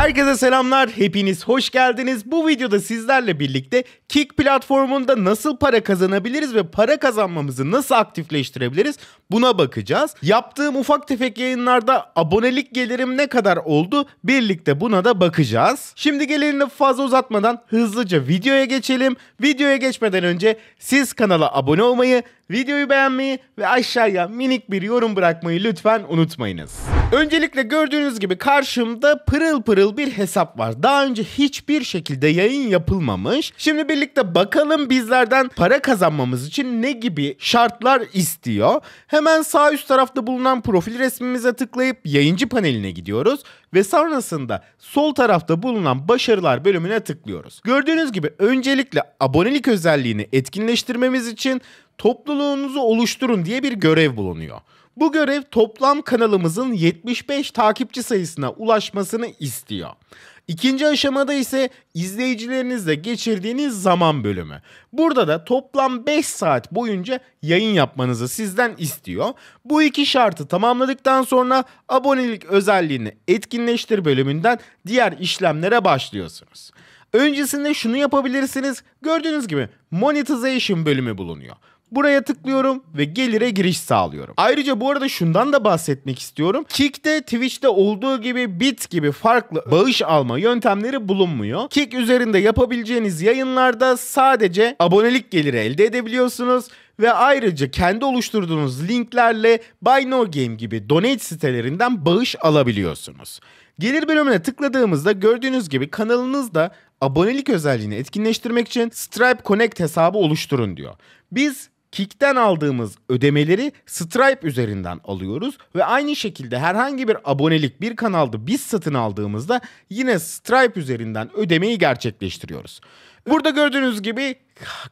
Herkese selamlar, hepiniz hoş geldiniz. Bu videoda sizlerle birlikte Kik platformunda nasıl para kazanabiliriz ve para kazanmamızı nasıl aktifleştirebiliriz buna bakacağız. Yaptığım ufak tefek yayınlarda abonelik gelirim ne kadar oldu birlikte buna da bakacağız. Şimdi gelin fazla uzatmadan hızlıca videoya geçelim. Videoya geçmeden önce siz kanala abone olmayı, videoyu beğenmeyi ve aşağıya minik bir yorum bırakmayı lütfen unutmayınız. Öncelikle gördüğünüz gibi karşımda pırıl pırıl Official bir hesap var. Daha önce hiçbir şekilde yayın yapılmamış. Şimdi birlikte bakalım bizlerden para kazanmamız için ne gibi şartlar istiyor. Hemen sağ üst tarafta bulunan profil resmimize tıklayıp yayıncı paneline gidiyoruz ve sonrasında sol tarafta bulunan başarılar bölümüne tıklıyoruz. Gördüğünüz gibi öncelikle abonelik özelliğini etkinleştirmemiz için topluluğunuzu oluşturun diye bir görev bulunuyor. Bu görev toplam kanalımızın 75 takipçi sayısına ulaşmasını istiyor. İkinci aşamada ise izleyicilerinizle geçirdiğiniz zaman bölümü. Burada da toplam 5 saat boyunca yayın yapmanızı sizden istiyor. Bu iki şartı tamamladıktan sonra abonelik özelliğini etkinleştir bölümünden diğer işlemlere başlıyorsunuz. Öncesinde şunu yapabilirsiniz. Gördüğünüz gibi monetization bölümü bulunuyor. Buraya tıklıyorum ve gelire giriş sağlıyorum. Ayrıca bu arada şundan da bahsetmek istiyorum. Kick'te Twitch'te olduğu gibi Bit gibi farklı bağış alma yöntemleri bulunmuyor. Kick üzerinde yapabileceğiniz yayınlarda sadece abonelik geliri elde edebiliyorsunuz ve ayrıca kendi oluşturduğunuz linklerle Buy No Game gibi donate sitelerinden bağış alabiliyorsunuz. Gelir bölümüne tıkladığımızda gördüğünüz gibi kanalınızda abonelik özelliğini etkinleştirmek için Stripe Connect hesabı oluşturun diyor. Biz Kick'ten aldığımız ödemeleri Stripe üzerinden alıyoruz ve aynı şekilde herhangi bir abonelik bir kanalda biz satın aldığımızda yine Stripe üzerinden ödemeyi gerçekleştiriyoruz. Burada gördüğünüz gibi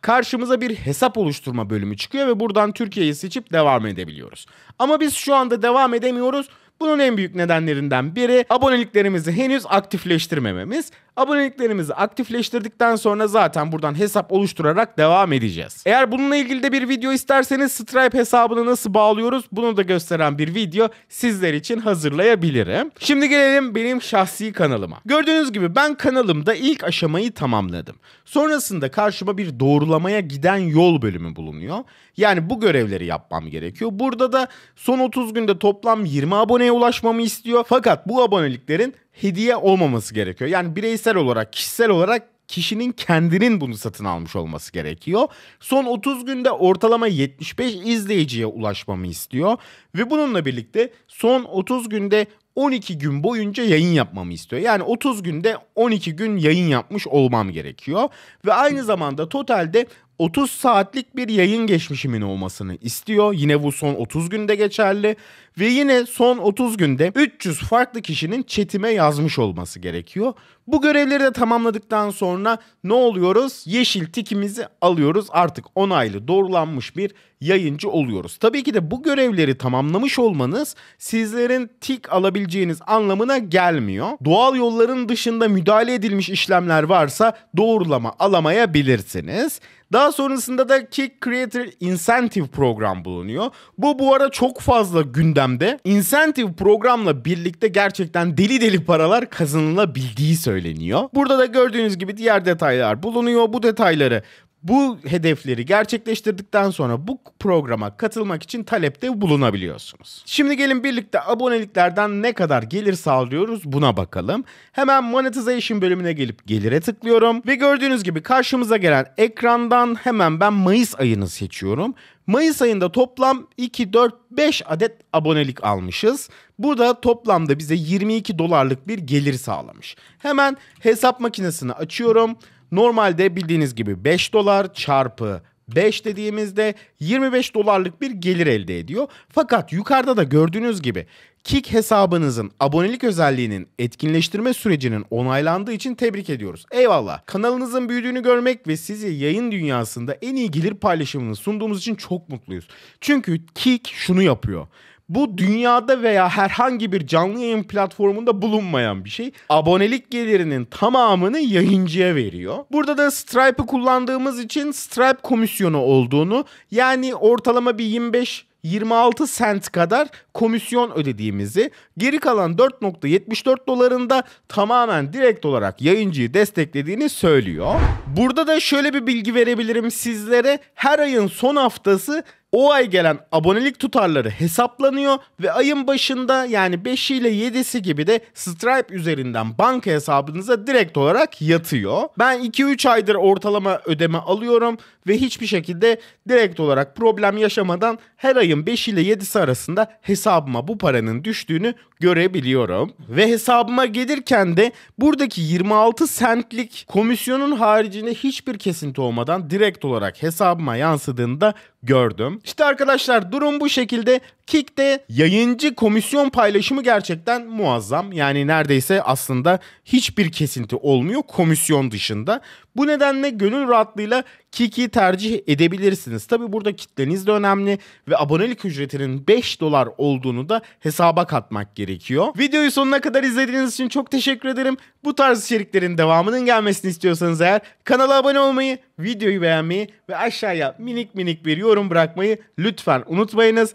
karşımıza bir hesap oluşturma bölümü çıkıyor ve buradan Türkiye'yi seçip devam edebiliyoruz. Ama biz şu anda devam edemiyoruz. Bunun en büyük nedenlerinden biri aboneliklerimizi henüz aktifleştirmememiz Aboneliklerimizi aktifleştirdikten sonra zaten buradan hesap oluşturarak devam edeceğiz. Eğer bununla ilgili de bir video isterseniz Stripe hesabını nasıl bağlıyoruz bunu da gösteren bir video sizler için hazırlayabilirim. Şimdi gelelim benim şahsi kanalıma. Gördüğünüz gibi ben kanalımda ilk aşamayı tamamladım. Sonrasında karşıma bir doğrulamaya giden yol bölümü bulunuyor. Yani bu görevleri yapmam gerekiyor. Burada da son 30 günde toplam 20 aboneye ulaşmamı istiyor. Fakat bu aboneliklerin hediye olmaması gerekiyor. Yani bireysel olarak, kişisel olarak kişinin kendinin bunu satın almış olması gerekiyor. Son 30 günde ortalama 75 izleyiciye ulaşmamı istiyor ve bununla birlikte son 30 günde 12 gün boyunca yayın yapmamı istiyor. Yani 30 günde 12 gün yayın yapmış olmam gerekiyor ve aynı zamanda totalde 30 saatlik bir yayın geçmişimin olmasını istiyor. Yine bu son 30 günde geçerli ve yine son 30 günde 300 farklı kişinin chatime yazmış olması gerekiyor. Bu görevleri de tamamladıktan sonra ne oluyoruz? Yeşil tikimizi alıyoruz. Artık onaylı, doğrulanmış bir yayıncı oluyoruz. Tabii ki de bu görevleri tamamlamış olmanız sizlerin tik alabileceğiniz anlamına gelmiyor. Doğal yolların dışında müdahale edilmiş işlemler varsa doğrulama alamayabilirsiniz. Daha sonrasında da Kick Creator Incentive program bulunuyor. Bu bu ara çok fazla gündemde. Incentive programla birlikte gerçekten deli deli paralar kazanılabildiği söyleniyor. Burada da gördüğünüz gibi diğer detaylar bulunuyor. Bu detayları bu hedefleri gerçekleştirdikten sonra bu programa katılmak için talepte bulunabiliyorsunuz. Şimdi gelin birlikte aboneliklerden ne kadar gelir sağlıyoruz buna bakalım. Hemen monetization bölümüne gelip gelire tıklıyorum ve gördüğünüz gibi karşımıza gelen ekrandan hemen ben Mayıs ayını seçiyorum Mayıs ayında toplam 2, 4, 5 adet abonelik almışız. Bu da toplamda bize 22 dolarlık bir gelir sağlamış. Hemen hesap makinesini açıyorum. Normalde bildiğiniz gibi 5 dolar çarpı 5 dediğimizde 25 dolarlık bir gelir elde ediyor. Fakat yukarıda da gördüğünüz gibi Kik hesabınızın abonelik özelliğinin etkinleştirme sürecinin onaylandığı için tebrik ediyoruz. Eyvallah. Kanalınızın büyüdüğünü görmek ve sizi yayın dünyasında en iyi gelir paylaşımını sunduğumuz için çok mutluyuz. Çünkü Kik şunu yapıyor. Bu dünyada veya herhangi bir canlı yayın platformunda bulunmayan bir şey. Abonelik gelirinin tamamını yayıncıya veriyor. Burada da Stripe'ı kullandığımız için Stripe komisyonu olduğunu yani ortalama bir 25 26 sent kadar komisyon ödediğimizi, geri kalan 4.74 dolarında tamamen direkt olarak yayıncıyı desteklediğini söylüyor. Burada da şöyle bir bilgi verebilirim sizlere. Her ayın son haftası o ay gelen abonelik tutarları hesaplanıyor ve ayın başında yani 5 ile 7'si gibi de Stripe üzerinden banka hesabınıza direkt olarak yatıyor. Ben 2-3 aydır ortalama ödeme alıyorum ve hiçbir şekilde direkt olarak problem yaşamadan her ayın 5 ile 7'si arasında hesabıma bu paranın düştüğünü görebiliyorum. Ve hesabıma gelirken de buradaki 26 sentlik komisyonun haricinde hiçbir kesinti olmadan direkt olarak hesabıma yansıdığında gördüm. İşte arkadaşlar durum bu şekilde. Kick'te yayıncı komisyon paylaşımı gerçekten muazzam. Yani neredeyse aslında hiçbir kesinti olmuyor komisyon dışında. Bu nedenle gönül rahatlığıyla Kiki'yi tercih edebilirsiniz. Tabi burada kitleniz de önemli ve abonelik ücretinin 5 dolar olduğunu da hesaba katmak gerekiyor. Videoyu sonuna kadar izlediğiniz için çok teşekkür ederim. Bu tarz içeriklerin devamının gelmesini istiyorsanız eğer kanala abone olmayı, videoyu beğenmeyi ve aşağıya minik minik bir yorum bırakmayı lütfen unutmayınız.